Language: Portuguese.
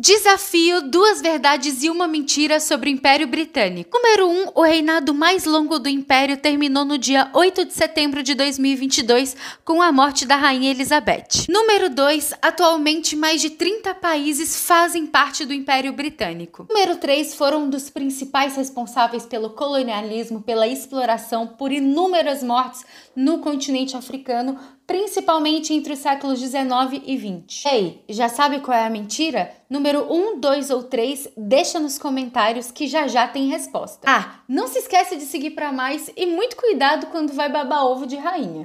Desafio, duas verdades e uma mentira sobre o Império Britânico. Número 1, um, o reinado mais longo do Império terminou no dia 8 de setembro de 2022 com a morte da Rainha Elizabeth. Número 2, atualmente mais de 30 países fazem parte do Império Britânico. Número 3, foram um dos principais responsáveis pelo colonialismo, pela exploração, por inúmeras mortes no continente africano, principalmente entre os séculos 19 e 20. Ei, já sabe qual é a mentira? Número número 1, 2 ou 3, deixa nos comentários que já já tem resposta. Ah, não se esquece de seguir para mais e muito cuidado quando vai babar ovo de rainha.